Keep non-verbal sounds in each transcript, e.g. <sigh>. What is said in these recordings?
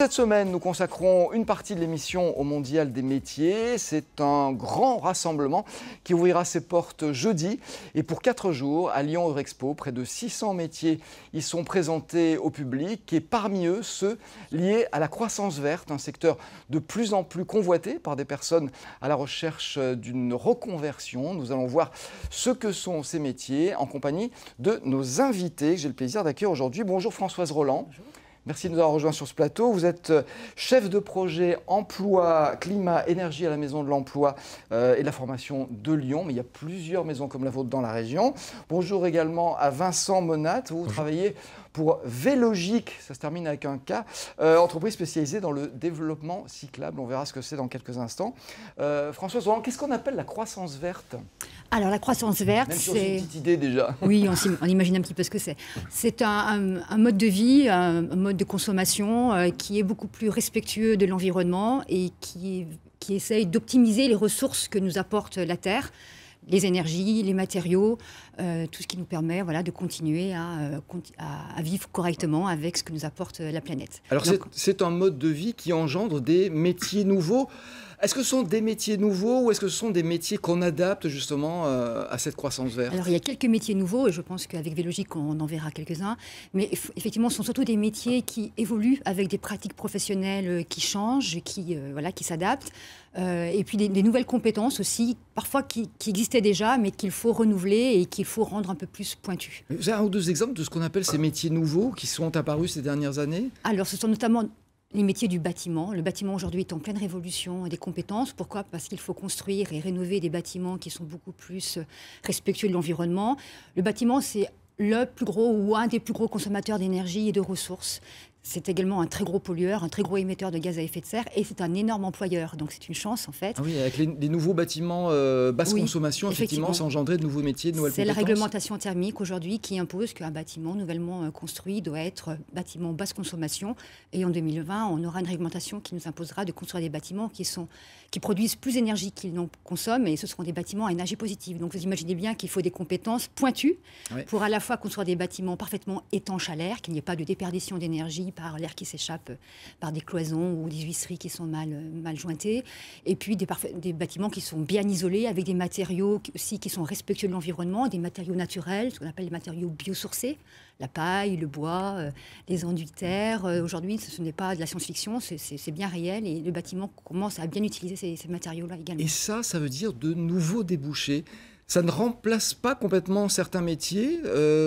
Cette semaine, nous consacrons une partie de l'émission au Mondial des métiers. C'est un grand rassemblement qui ouvrira ses portes jeudi. Et pour quatre jours, à Lyon Eurexpo, près de 600 métiers y sont présentés au public. Et parmi eux, ceux liés à la croissance verte, un secteur de plus en plus convoité par des personnes à la recherche d'une reconversion. Nous allons voir ce que sont ces métiers en compagnie de nos invités. J'ai le plaisir d'accueillir aujourd'hui. Bonjour Françoise Roland. Bonjour Merci de nous avoir rejoints sur ce plateau. Vous êtes euh, chef de projet emploi, climat, énergie à la Maison de l'Emploi euh, et de la formation de Lyon, mais il y a plusieurs maisons comme la vôtre dans la région. Bonjour également à Vincent Monat, vous travaillez pour Vélogique, ça se termine avec un K, euh, entreprise spécialisée dans le développement cyclable. On verra ce que c'est dans quelques instants. Françoise qu'est-ce qu'on appelle la croissance verte alors la croissance verte, c'est... une petite idée déjà. Oui, on, imagine un petit peu ce que c'est. C'est un, mode de vie, un, mode de consommation euh, qui est beaucoup plus respectueux de l'environnement et qui, qui essaye d'optimiser les ressources que nous apporte la Terre les énergies, les matériaux, euh, tout ce qui nous permet voilà, de continuer euh, à, à, vivre correctement avec ce que nous apporte la planète. Alors c'est un mode de vie qui engendre des métiers nouveaux. Est-ce que ce sont des métiers nouveaux ou est-ce que ce sont des métiers qu'on adapte justement euh, à cette croissance verte Alors il y a quelques métiers nouveaux et je pense qu'avec Vélogique on en verra quelques-uns. Mais effectivement, ce sont surtout des métiers qui évoluent avec des pratiques professionnelles euh, qui changent, qui, euh, voilà, qui s'adaptent. et puis des, nouvelles compétences aussi, parfois qui, qui existaient déjà, mais qu'il faut renouveler et qu'il faut rendre un peu plus pointu. Vous avez un ou deux exemples de ce qu'on appelle ces métiers nouveaux qui sont apparus ces dernières années Alors, ce sont notamment les métiers du bâtiment. Le bâtiment aujourd'hui est en pleine révolution des compétences. Pourquoi Parce qu'il faut construire et rénover des bâtiments qui sont beaucoup plus euh, respectueux de l'environnement. Le bâtiment, c'est le plus gros ou un des plus gros consommateurs d'énergie et de ressources c'est également un très gros pollueur, un très gros émetteur de gaz à effet de serre et c'est un énorme employeur. Donc c'est une chance en fait. Ah oui, avec les, nouveaux bâtiments euh, basse consommation, effectivement, ça engendré de nouveaux métiers, de nouvelles C'est la réglementation thermique aujourd'hui qui impose qu'un bâtiment nouvellement euh, construit doit être euh, bâtiment basse consommation et en 2020, on aura une réglementation qui nous imposera de construire des bâtiments qui, sont, qui produisent plus d'énergie qu'ils n'en consomment et ce seront des bâtiments à énergie positive. Donc vous imaginez bien qu'il faut des compétences pointues pour à la fois construire des bâtiments parfaitement étanches à l'air, qu'il n'y ait pas de déperdition d'énergie par l'air qui s'échappe euh, par des cloisons ou des huisseries qui sont mal, euh, jointées. Et puis des, bâtiments qui sont bien isolés avec des matériaux aussi qui sont respectueux de l'environnement, des matériaux naturels, ce qu'on appelle les matériaux biosourcés, la paille, le bois, euh, les enduits de terre. Aujourd'hui, ce, n'est pas de la science-fiction, c'est bien réel et le bâtiment commence à bien utiliser ces, matériaux-là également. Et ça, ça veut dire de nouveaux débouchés ça ne remplace pas complètement certains métiers,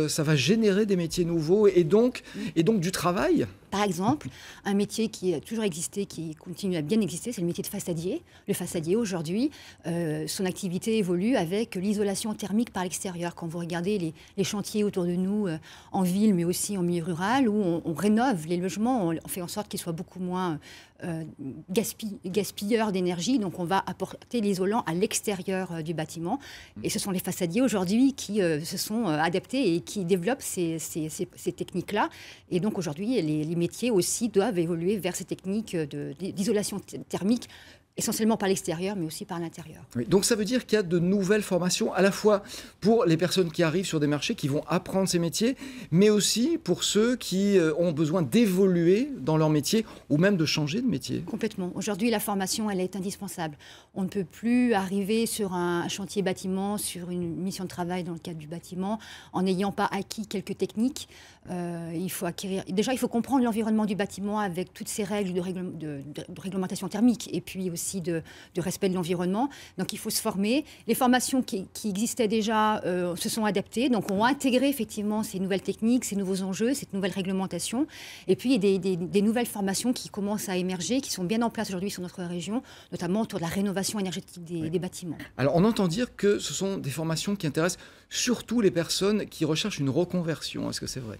ça va générer des métiers nouveaux et donc, et donc du travail. Par exemple, un métier qui a toujours existé, qui continue à bien exister, c'est le métier de façadier. Le façadier, aujourd'hui, euh, son activité évolue avec l'isolation thermique par l'extérieur. Quand vous regardez les, chantiers autour de nous, euh, en ville, mais aussi en milieu rural, où on, rénove les logements, on, fait en sorte qu'ils soient beaucoup moins euh, gaspilleurs d'énergie. Donc, on va apporter l'isolant à l'extérieur du bâtiment. Et ce sont les façadiers, aujourd'hui, qui se sont adaptés et qui développent ces, techniques-là. Et donc, aujourd'hui, les, les métiers aussi doivent évoluer vers ces techniques d'isolation thermique essentiellement par l'extérieur, mais aussi par l'intérieur. donc ça veut dire qu'il y a de nouvelles formations, à la fois pour les personnes qui arrivent sur des marchés, qui vont apprendre ces métiers, mais aussi pour ceux qui euh, ont besoin d'évoluer dans leur métier ou même de changer de métier. Complètement. Aujourd'hui, la formation, elle est indispensable. On ne peut plus arriver sur un chantier bâtiment, sur une mission de travail dans le cadre du bâtiment, en n'ayant pas acquis quelques techniques. Euh, il faut acquérir. Déjà, il faut comprendre l'environnement du bâtiment avec toutes ces règles de, de... de réglementation thermique et puis aussi aussi de, respect de l'environnement. Donc il faut se former. Les formations qui, qui existaient déjà euh, se sont adaptées, donc ont intégré effectivement ces nouvelles techniques, ces nouveaux enjeux, cette nouvelle réglementation. Et puis il y a des, des, nouvelles formations qui commencent à émerger, qui sont bien en place aujourd'hui sur notre région, notamment autour de la rénovation énergétique des, des bâtiments. Alors on entend dire que ce sont des formations qui intéressent surtout les personnes qui recherchent une reconversion. Est-ce que c'est vrai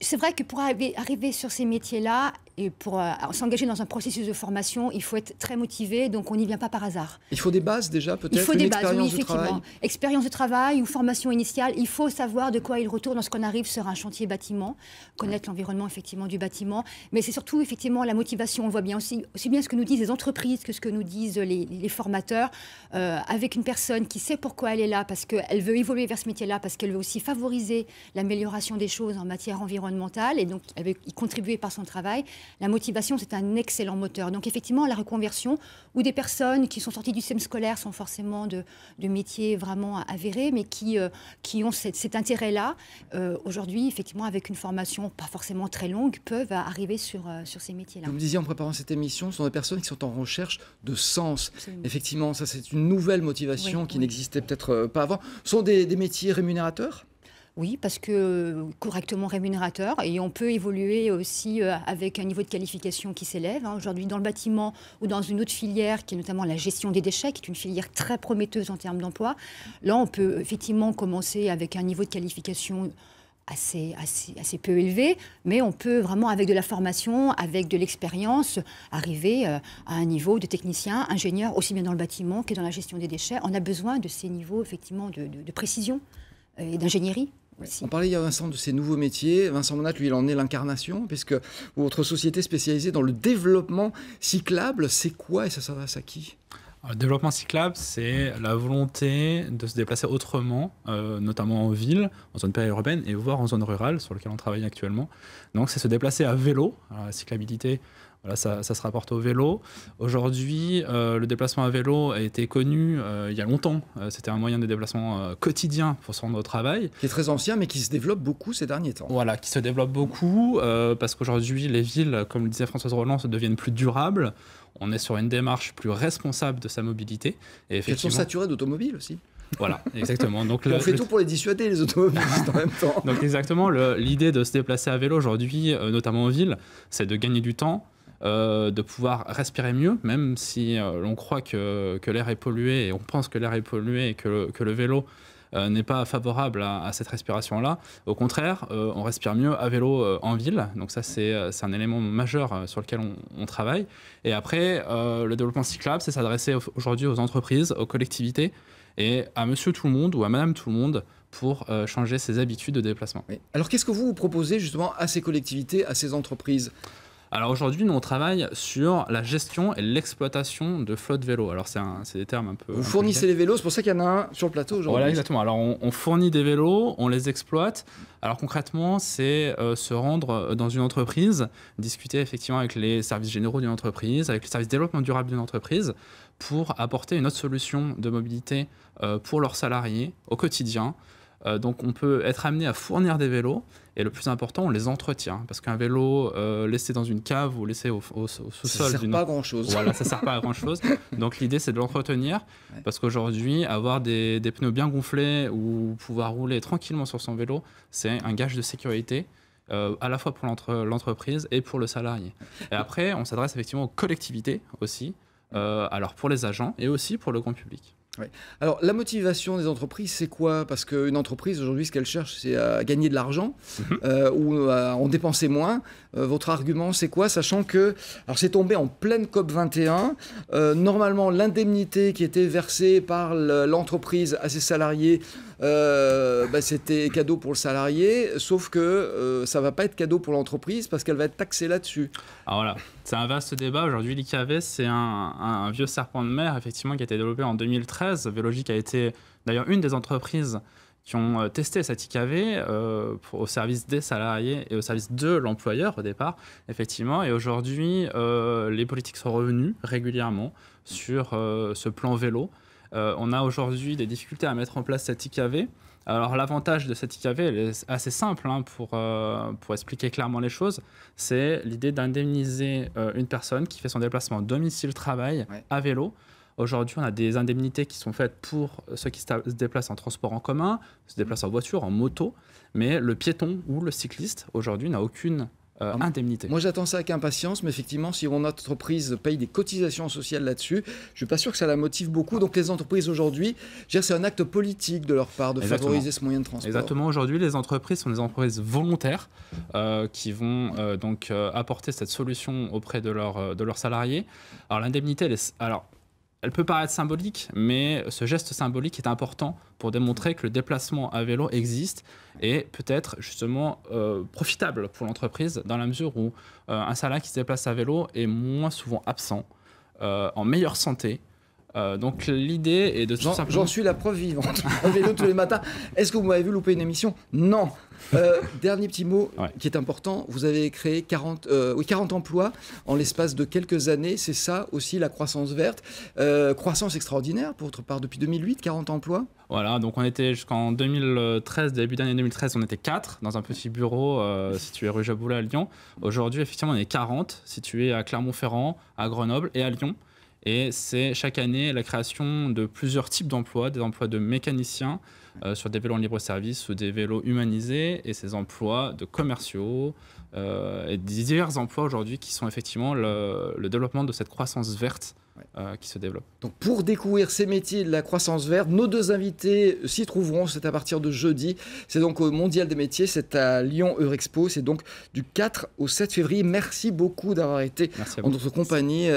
c'est vrai que pour arriver, sur ces métiers-là, et pour euh, s'engager dans un processus de formation, il faut être très motivé, donc on n'y vient pas par hasard. Il faut des bases déjà, peut-être Il faut des bases, oui, effectivement. Expérience de travail ou formation initiale, il faut savoir de quoi il retourne lorsqu'on arrive sur un chantier bâtiment, connaître l'environnement, effectivement, du bâtiment. Mais c'est surtout, effectivement, la motivation. On voit bien aussi, bien ce que nous disent les entreprises que ce que nous disent les, formateurs, euh, avec une personne qui sait pourquoi elle est là, parce qu'elle veut évoluer vers ce métier-là, parce qu'elle veut aussi favoriser l'amélioration des choses en matière environnementale, et donc elle y contribuer par son travail. La motivation, c'est un excellent moteur. Donc effectivement, la reconversion, où des personnes qui sont sorties du système scolaire sont forcément de, métiers vraiment avérés, mais qui, euh, qui ont cet, intérêt-là, euh, aujourd'hui, effectivement, avec une formation pas forcément très longue, peuvent arriver sur, euh, sur ces métiers-là. Vous me disiez en préparant cette émission, ce sont des personnes qui sont en recherche de sens. Effectivement, ça c'est une nouvelle motivation qui n'existait peut-être pas avant. Ce sont des métiers rémunérateurs oui, parce que euh, correctement rémunérateur et on peut évoluer aussi euh, avec un niveau de qualification qui s'élève. Hein. Aujourd'hui, dans le bâtiment ou dans une autre filière qui est notamment la gestion des déchets, qui est une filière très prometteuse en termes d'emploi, là, on peut effectivement commencer avec un niveau de qualification Assez, assez, peu élevé, mais on peut vraiment, avec de la formation, avec de l'expérience, arriver euh, à un niveau de technicien, ingénieur, aussi bien dans le bâtiment que dans la gestion des déchets. On a besoin de ces niveaux, effectivement, de précision et d'ingénierie. On parlait il y a un instant de ces nouveaux métiers. Vincent Monat, lui, il en est l'incarnation, puisque votre société spécialisée dans le développement cyclable, c'est quoi et ça s'adresse à qui le euh, développement cyclable, c'est la volonté de se déplacer autrement, euh, notamment en ville, en zone périurbaine et voire en zone rurale, sur laquelle on travaille actuellement. Donc, c'est se déplacer à vélo. à la cyclabilité, voilà, ça, se rapporte au vélo. Aujourd'hui, euh, le déplacement à vélo a été connu euh, il y a longtemps. Euh, c'était un moyen de déplacement quotidien pour se rendre au travail. Qui est très ancien, mais qui se développe beaucoup ces derniers temps. Voilà, qui se développe beaucoup parce qu'aujourd'hui, les villes, comme le disait Françoise Roland, se deviennent plus durables. On est sur une démarche plus responsable de sa mobilité. Et effectivement... Elles sont saturées d'automobiles aussi. Voilà, exactement. Donc, <laughs> on fait tout pour les dissuader, les automobiles, en même temps. <laughs> Donc exactement, l'idée de se déplacer à vélo aujourd'hui, notamment en ville, c'est de gagner du temps, euh, de pouvoir respirer mieux, même si euh, l'on croit que, l'air est pollué et on pense que l'air est pollué et que le, vélo euh, n'est pas favorable à, cette respiration-là. Au contraire, on respire mieux à vélo en ville. Donc ça, c'est un élément majeur sur lequel on, travaille. Et après, le développement cyclable, c'est s'adresser aujourd'hui aux entreprises, aux collectivités et à monsieur tout le monde ou à madame tout le monde pour changer ses habitudes de déplacement. Alors qu'est-ce que vous proposez justement à ces collectivités, à ces entreprises alors aujourd'hui, nous on travaille sur la gestion et l'exploitation de flottes vélos. Alors c'est des termes un peu. Vous fournissez les vélos, c'est pour ça qu'il y en a un sur le plateau aujourd'hui. Voilà, exactement. Alors on, fournit des vélos, on les exploite. Alors concrètement, c'est euh, se rendre euh, dans une entreprise, discuter effectivement avec les services généraux d'une entreprise, avec les services développement durable d'une entreprise, pour apporter une autre solution de mobilité euh, pour leurs salariés au quotidien. Euh, donc on peut être amené à fournir des vélos et le plus important, on les entretient parce qu'un vélo euh, laissé dans une cave ou laissé au, sous-sol, ça <laughs> sert pas à grand chose. Voilà, ça sert pas à grand chose. Donc l'idée, c'est de l'entretenir parce qu'aujourd'hui, avoir des, pneus bien gonflés ou pouvoir rouler tranquillement sur son vélo, c'est un gage de sécurité. Euh, à la fois pour l'entreprise et pour le salarié. Et après, on s'adresse effectivement aux collectivités aussi, alors pour les agents et aussi pour le grand public. Alors, la motivation des entreprises, c'est quoi Parce qu'une entreprise, aujourd'hui, ce qu'elle cherche, c'est à gagner de l'argent mhm. euh, ou à en dépenser moins. Euh, votre argument, c'est quoi Sachant que, alors c'est tombé en pleine COP21. Euh, normalement, l'indemnité qui était versée par l'entreprise à ses salariés euh, bah, c'était cadeau pour le salarié, sauf que ça euh, ça va pas être cadeau pour l'entreprise parce qu'elle va être taxée là-dessus. Alors ah, voilà, c'est un vaste débat. Aujourd'hui, l'IKV, c'est un, vieux serpent de mer, effectivement, qui a été développé en 2013. Vélogique a été d'ailleurs une des entreprises qui ont euh, testé cette IKV au service des salariés et au service de l'employeur au départ, effectivement. Et aujourd'hui, les politiques sont revenues régulièrement sur ce plan vélo. Euh, on a aujourd'hui des difficultés à mettre en place cette IKV. Alors l'avantage de cette IKV, elle est assez simple hein, pour, euh, pour expliquer clairement les choses, c'est l'idée d'indemniser euh, une personne qui fait son déplacement domicile-travail à vélo. Aujourd'hui, on a des indemnités qui sont faites pour ceux qui se déplacent en transport en commun, se déplacent en voiture, en moto, mais le piéton ou le cycliste, aujourd'hui, n'a aucune euh, ah, indemnité. Moi, j'attends ça avec impatience, mais effectivement, si mon entreprise paye des cotisations sociales là-dessus, je suis pas sûr que ça la motive beaucoup. Donc, les entreprises aujourd'hui, c'est un acte politique de leur part de favoriser ce moyen de transport. Exactement. Aujourd'hui, les entreprises sont des entreprises volontaires euh, qui vont euh, donc apporter cette solution auprès de, leur, de leurs salariés. Alors, l'indemnité, alors elle peut paraître symbolique, mais ce geste symbolique est important pour démontrer que le déplacement à vélo existe et peut-être justement euh, profitable pour l'entreprise dans la mesure où euh, un salarié qui se déplace à vélo est moins souvent absent, euh, en meilleure santé euh, donc l'idée est de J'en suis la preuve vivante. On <laughs> vélo tous les matins. Est-ce que vous m'avez vu louper une émission Non. Euh, dernier petit mot qui est important. Vous avez créé 40, euh, oui, 40 emplois en l'espace de quelques années. C'est ça aussi la croissance verte. Euh, croissance extraordinaire pour votre part depuis 2008, 40 emplois. Voilà, donc on était jusqu'en 2013, début d'année 2013, on était 4 dans un petit bureau situé rue Jaboulet à Lyon. Aujourd'hui, effectivement, on est 40 situés à Clermont-Ferrand, à Grenoble et à Lyon. Et c'est chaque année la création de plusieurs types d'emplois, des emplois de mécaniciens euh, sur des vélos en libre-service ou des vélos humanisés, et ces emplois de commerciaux, euh, et divers emplois aujourd'hui qui sont effectivement le, développement de cette croissance verte euh, qui se développe. Donc pour découvrir ces métiers de la croissance verte, nos deux invités s'y trouveront, c'est à partir de jeudi, c'est donc au Mondial des métiers, c'est à Lyon Eurexpo, c'est donc du 4 au 7 février. Merci beaucoup d'avoir été en notre compagnie.